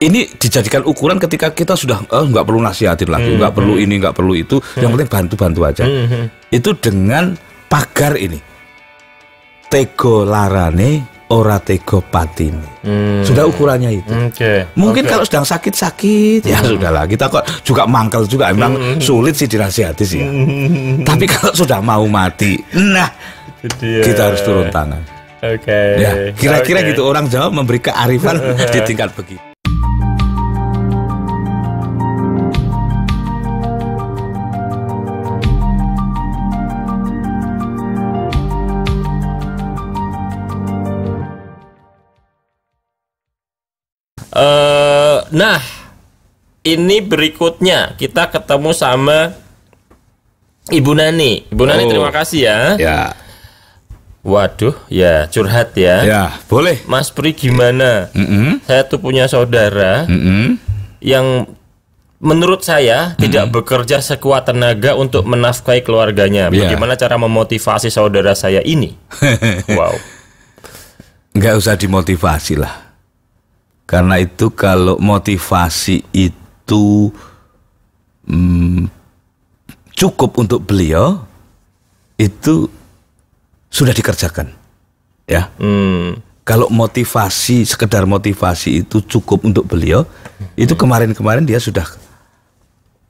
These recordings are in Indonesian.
ini dijadikan ukuran ketika kita sudah oh, perlu nasihatin lagi, hmm, nggak hmm. perlu ini, nggak perlu itu, hmm. yang penting bantu-bantu aja. Hmm, hmm. Itu dengan pagar ini, tego larane ora tego patine. Hmm. Sudah ukurannya itu. Okay. Mungkin okay. kalau sedang sakit-sakit ya hmm. ya sudahlah. Kita kok juga mangkel juga hmm, emang hmm. sulit sih dirasihati sih. Ya. Hmm. Tapi kalau sudah mau mati, nah Dia. kita harus turun tangan. Oke. Okay. Ya, kira-kira okay. gitu orang Jawa memberi kearifan di tingkat begitu. Uh, nah, ini berikutnya kita ketemu sama Ibu Nani. Ibu Nani oh. terima kasih ya. Ya. Waduh, ya curhat ya. Ya, boleh. Mas Pri gimana? Mm -hmm. Saya tuh punya saudara mm -hmm. yang menurut saya mm -hmm. tidak bekerja sekuat tenaga untuk menafkahi keluarganya. Ya. Bagaimana cara memotivasi saudara saya ini? wow. Enggak usah dimotivasi lah karena itu kalau motivasi itu hmm, cukup untuk beliau itu sudah dikerjakan. Ya. Hmm. Kalau motivasi sekedar motivasi itu cukup untuk beliau, itu hmm. kemarin-kemarin dia sudah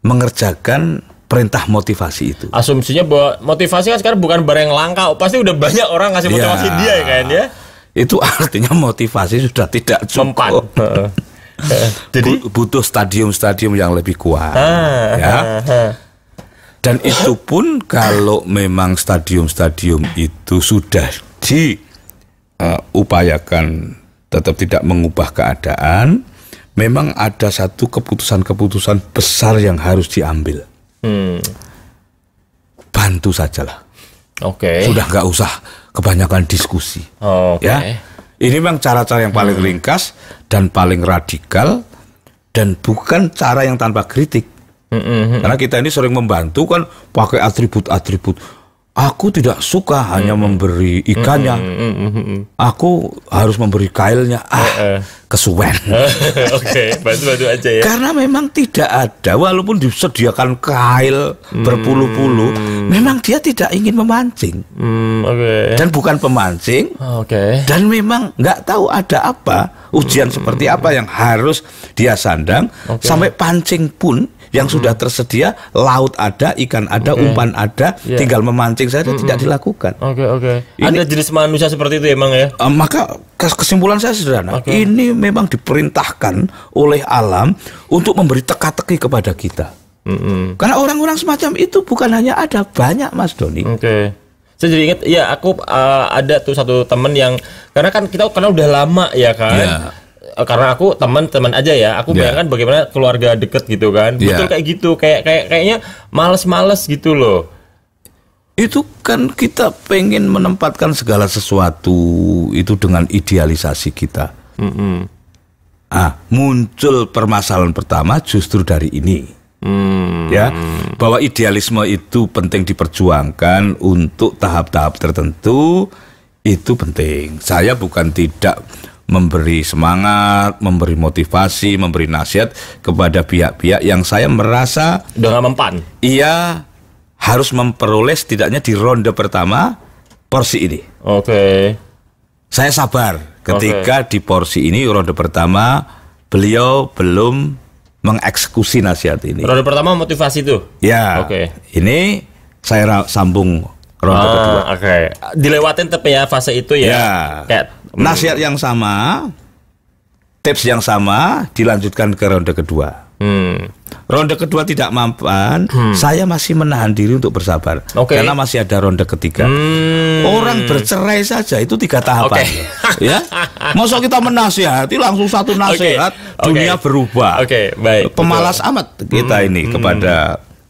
mengerjakan perintah motivasi itu. Asumsinya bahwa motivasi kan sekarang bukan barang langka, pasti udah banyak orang ngasih iya. motivasi ya. dia ya kan ya itu artinya motivasi sudah tidak cukup. Jadi butuh stadium-stadium yang lebih kuat, ah, ya. Ah, ah. Dan itu pun kalau memang stadium-stadium itu sudah diupayakan eh, uh, tetap tidak mengubah keadaan, memang ada satu keputusan-keputusan besar yang harus diambil. Hmm. Bantu sajalah. Oke. Okay. Sudah nggak usah kebanyakan diskusi. Oh, okay. Ya, ini memang cara-cara yang paling hmm. ringkas dan paling radikal dan bukan cara yang tanpa kritik. Hmm, hmm, hmm. Karena kita ini sering membantu kan pakai atribut-atribut Aku tidak suka hmm. hanya memberi ikannya. Hmm, hmm, Aku harus memberi kailnya. Ah, eh, eh. kesuwen. Oke, okay. batu aja ya. Karena memang tidak ada, walaupun disediakan kail mm. berpuluh-puluh, memang dia tidak ingin memancing. Hmm, okay. Dan bukan pemancing. Oke. Okay. Dan memang nggak tahu ada apa ujian mm, seperti mm, apa yang harus dia sandang okay. sampai pancing pun yang hmm. sudah tersedia laut ada ikan ada okay. umpan ada yeah. tinggal memancing saja hmm. tidak dilakukan oke okay, oke okay. ada jenis manusia seperti itu emang ya uh, maka kesimpulan saya sederhana okay. ini memang diperintahkan oleh alam untuk memberi teka-teki kepada kita hmm Karena orang-orang semacam itu bukan hanya ada banyak, Mas Doni. Oke. Okay saya jadi ingat ya aku uh, ada tuh satu temen yang karena kan kita karena udah lama ya kan yeah. Eh, karena aku teman-teman aja ya aku yeah. bayangkan bagaimana keluarga deket gitu kan yeah. betul kayak gitu kayak kayak kayaknya males-males gitu loh itu kan kita pengen menempatkan segala sesuatu itu dengan idealisasi kita mm -hmm. ah muncul permasalahan pertama justru dari ini Hmm. Ya, bahwa idealisme itu penting diperjuangkan untuk tahap-tahap tertentu itu penting. Saya bukan tidak memberi semangat, memberi motivasi, memberi nasihat kepada pihak-pihak yang saya merasa dengan mempan. Iya, harus memperoleh setidaknya di ronde pertama porsi ini. Oke. Okay. Saya sabar ketika okay. di porsi ini ronde pertama beliau belum mengeksekusi nasihat ini. Ronde pertama motivasi itu. Ya. Oke. Okay. Ini saya sambung ronde ah, kedua. Oke. Okay. Dilewatin tapi ya fase itu ya. Ya. Kayak Nasihat yang sama, tips yang sama dilanjutkan ke ronde kedua. Hmm. Ronde kedua tidak mampan, hmm. saya masih menahan diri untuk bersabar okay. karena masih ada ronde ketiga. Hmm. Orang bercerai saja itu tiga tahapan, okay. ya. Masa kita menasihati langsung satu nasihat okay. dunia berubah. okay. baik. Pemalas betul. amat kita hmm. ini hmm. kepada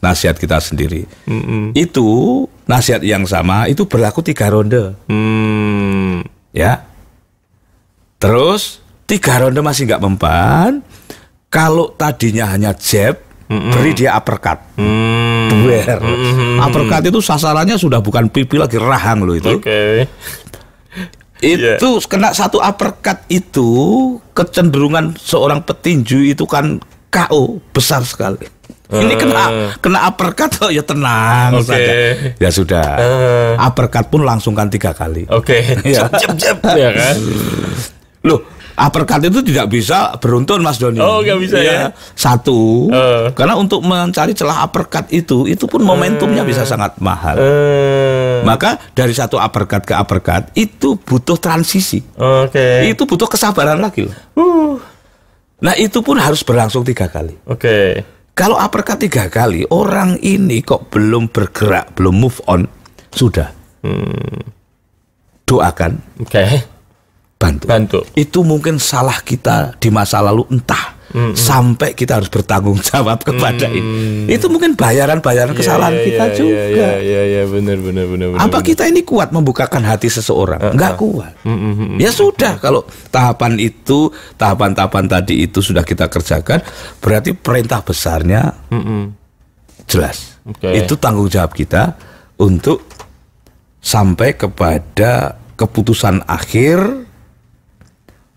nasihat kita sendiri. Hmm. Itu nasihat yang sama itu berlaku tiga ronde, hmm. ya Terus tiga ronde masih nggak mempan. Kalau tadinya hanya jab, mm-hmm. beri dia uppercut. Mm-hmm. Duer. Mm-hmm. Uppercut itu sasarannya sudah bukan pipi lagi rahang loh itu. Okay. Itu yeah. kena satu uppercut itu kecenderungan seorang petinju itu kan KO besar sekali. Ini kena eh. kena uppercut oh ya tenang okay. saja. Ya sudah. Uh. Uppercut pun langsung kan tiga kali. Oke. Okay. ya. Jep, jep, ya kan. Loh, uppercut itu tidak bisa beruntun Mas Doni. Oh, nggak bisa ya. ya. Satu, uh. karena untuk mencari celah uppercut itu, itu pun momentumnya uh. bisa sangat mahal. Uh. Maka dari satu uppercut ke uppercut itu butuh transisi. Oke. Okay. Itu butuh kesabaran lagi loh. Uh. Nah itu pun harus berlangsung tiga kali. Oke. Okay. Kalau uppercut tiga kali, orang ini kok belum bergerak, belum move on, sudah. Hmm. Doakan. Oke. Okay bantu. Bantu. Itu mungkin salah kita di masa lalu entah. Mm -hmm. sampai kita harus bertanggung jawab kepada mm -hmm. ini. Itu mungkin bayaran-bayaran iya, kesalahan yeah, kita yeah, juga. Iya, iya, iya, iya, benar benar benar Apa bener. kita ini kuat membukakan hati seseorang? Uh, Enggak kuat. Mm -hmm. Ya sudah kalau tahapan itu, tahapan-tahapan tadi itu sudah kita kerjakan, berarti perintah besarnya mm -hmm. jelas. Okay. Itu tanggung jawab kita untuk sampai kepada keputusan akhir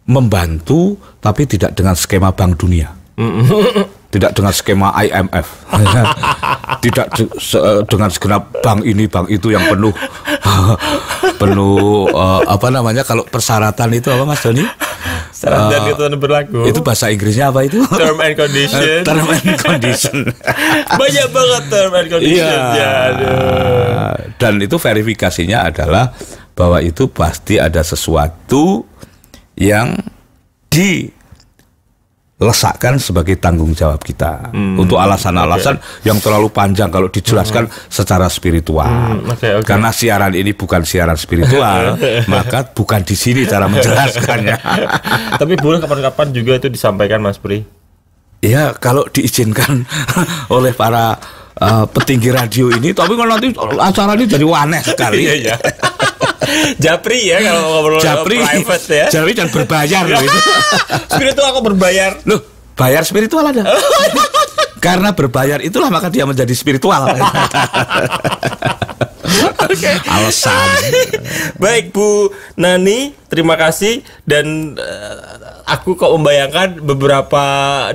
membantu tapi tidak dengan skema Bank Dunia. tidak dengan skema IMF, tidak de se eh, dengan segenap bank ini bank itu yang penuh penuh uh, apa namanya kalau persyaratan itu apa Mas Doni? Uh, dan eh, berlaku. Itu bahasa Inggrisnya apa itu? Term and condition. term and condition. Banyak banget term and condition. Iya. Ya, dan itu verifikasinya adalah bahwa itu pasti ada sesuatu yang lesakan sebagai tanggung jawab kita hmm. untuk alasan-alasan okay. yang terlalu panjang kalau dijelaskan hmm. secara spiritual. Hmm. Okay, okay. Karena siaran ini bukan siaran spiritual, maka bukan di sini cara menjelaskannya. Tapi boleh kapan-kapan juga itu disampaikan Mas Pri. Ya, kalau diizinkan oleh para uh, petinggi radio ini, tapi kalau nanti acara ini jadi aneh sekali. Iya, iya. Japri ya kalau ngobrol Japri, private ya. Japri dan berbayar loh itu. spiritual kok berbayar? Loh, bayar spiritual ada. Karena berbayar itulah maka dia menjadi spiritual. Alasan. Baik Bu Nani, terima kasih dan uh, aku kok membayangkan beberapa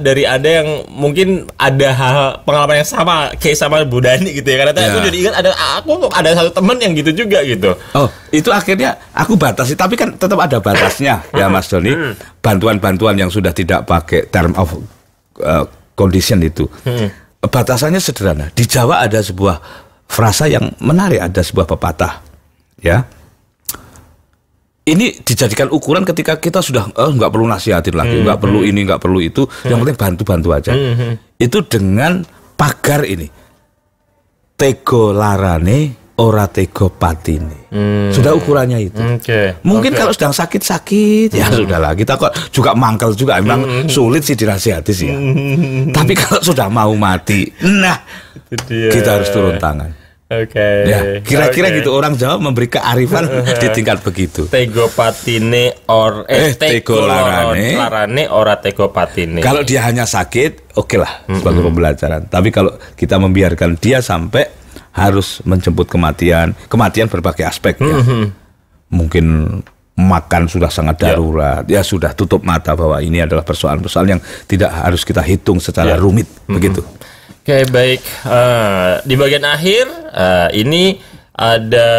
dari Anda yang mungkin ada hal pengalaman yang sama kayak sama Bu Dani gitu ya. Karena ya. aku iya. jadi ingat ada aku ada satu teman yang gitu juga gitu. Oh, itu akhirnya aku batasi tapi kan tetap ada batasnya ya Mas Doni. Hmm. Bantuan-bantuan yang sudah tidak pakai term of uh, condition itu. Hmm. Batasannya sederhana. Di Jawa ada sebuah frasa yang menarik ada sebuah pepatah ya ini dijadikan ukuran ketika kita sudah eh, nggak perlu nasihatin lagi hmm. nggak perlu hmm. ini nggak perlu itu hmm. yang penting bantu bantu aja hmm, hmm. itu dengan pagar ini tegolarane ora tega patine. Hmm. Sudah ukurannya itu. Okay. Mungkin okay. kalau sedang sakit-sakit ya hmm. ya sudahlah. Kita kok juga mangkel juga memang hmm. sulit sih dinasihati sih ya. Hmm. Tapi kalau sudah mau mati, nah Dia. kita harus turun tangan. Oke. Okay. Ya, kira-kira okay. gitu orang Jawa memberi kearifan di tingkat begitu. Tego patine or eh, eh tego, tego larane. larane ora tego patine. Kalau dia hanya sakit, oke okay lah sebagai mm -hmm. pembelajaran. Tapi kalau kita membiarkan dia sampai harus menjemput kematian, kematian berbagai aspek mm -hmm. Mungkin makan sudah sangat ya. darurat, yeah. ya sudah tutup mata bahwa ini adalah persoalan-persoalan yang tidak harus kita hitung secara yeah. rumit, mm -hmm. begitu. Oke okay, baik, uh, di bagian akhir uh, ini ada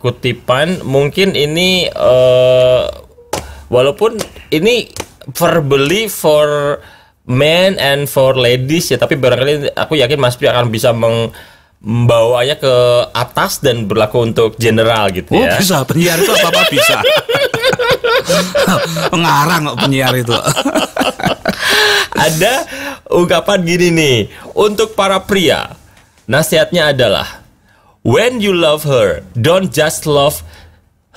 kutipan, mungkin ini uh, walaupun ini verbally for men and for ladies ya, tapi barangkali aku yakin Mas Pri akan bisa meng membawanya ke atas dan berlaku untuk general gitu oh, ya. Oh, bisa penyiar itu apa-apa bisa. Pengarang penyiar itu. Ada ungkapan gini nih, untuk para pria. Nasihatnya adalah when you love her, don't just love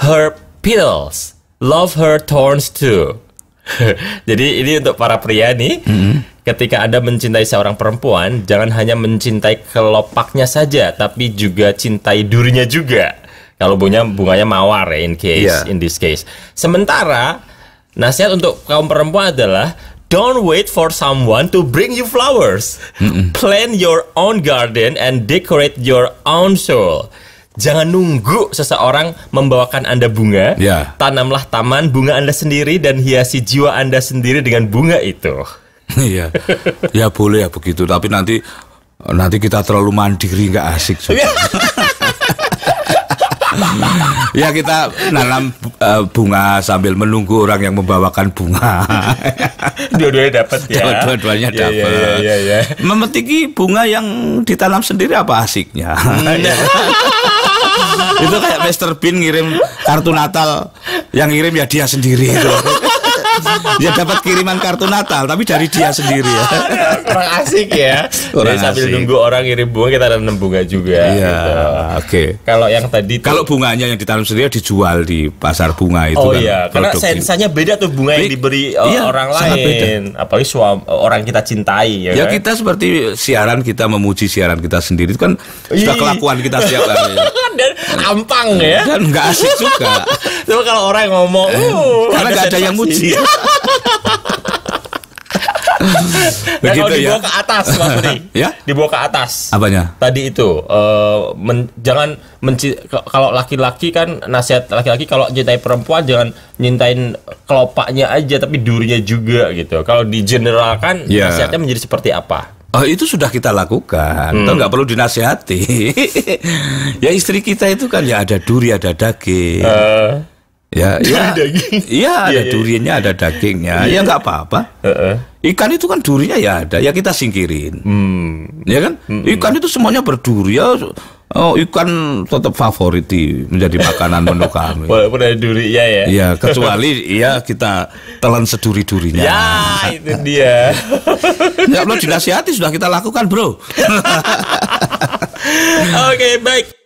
her pills. Love her thorns too. Jadi ini untuk para pria nih. Mm -hmm Ketika Anda mencintai seorang perempuan, jangan hanya mencintai kelopaknya saja, tapi juga cintai durinya juga. Kalau bunganya bunganya mawar ya in case yeah. in this case. Sementara nasihat untuk kaum perempuan adalah Don't wait for someone to bring you flowers. Mm -mm. Plan your own garden and decorate your own soul. Jangan nunggu seseorang membawakan Anda bunga. Yeah. Tanamlah taman bunga Anda sendiri dan hiasi jiwa Anda sendiri dengan bunga itu. Iya. ya boleh ya begitu, tapi nanti nanti kita terlalu mandiri nggak asik juga. Iya. ya kita nanam uh, bunga sambil menunggu orang yang membawakan bunga. Dua-duanya dapat ya. Dua-duanya iya, iya, dapat. Ya, ya, ya, ya, ya. Memetiki bunga yang ditanam sendiri apa asiknya? Nah, itu kayak Mr. Bean ngirim kartu Natal yang ngirim ya dia sendiri itu. ya dapat kiriman kartu Natal tapi dari dia sendiri ya. Orang asik ya. Kurang Jadi sambil nunggu orang ngirim bunga kita tanam bunga juga. Iya. Gitu. Oke. Okay. Kalau yang tadi kalau bunganya yang ditanam sendiri dijual di pasar bunga itu oh, kan. Oh iya, karena gitu. sensasinya beda tuh bunga yang diberi eh, iya, orang lain. Beda. Apalagi suam, eh, orang kita cintai ya. Ya kan? kita seperti siaran kita memuji siaran kita sendiri itu kan Iyi. sudah kelakuan kita siap hari. Dan ampang ya. Dan nggak asik juga. Coba kalau orang yang ngomong, eh, uh, karena nggak ada yang muji. Begitu dibawa ya. ke atas Mas ya? Dibawa ke atas. Apanya? Tadi itu uh, men, jangan menci kalau laki-laki kan nasihat laki-laki kalau cintai perempuan jangan nyintain kelopaknya aja tapi durinya juga gitu. Kalau digeneralkan yeah. nasihatnya menjadi seperti apa? Oh, itu sudah kita lakukan, hmm. nggak perlu dinasihati. ya istri kita itu kan ya ada duri, ada daging. Uh. Ya, ya, daging. ya ada iya, ya, duriannya, ada dagingnya. Iya. Ya nggak apa-apa. Uh -uh. Ikan itu kan durinya ya ada, ya kita singkirin. Hmm. Ya kan? Hmm. Ikan itu semuanya berduri ya. Oh, ikan tetap favorit menjadi makanan menu kami. Walaupun ada duri ya. ya, Iya, kecuali ya kita telan seduri-durinya. Ya, itu dia. lo perlu dinasihati, sudah kita lakukan, Bro. Oke, okay, baik.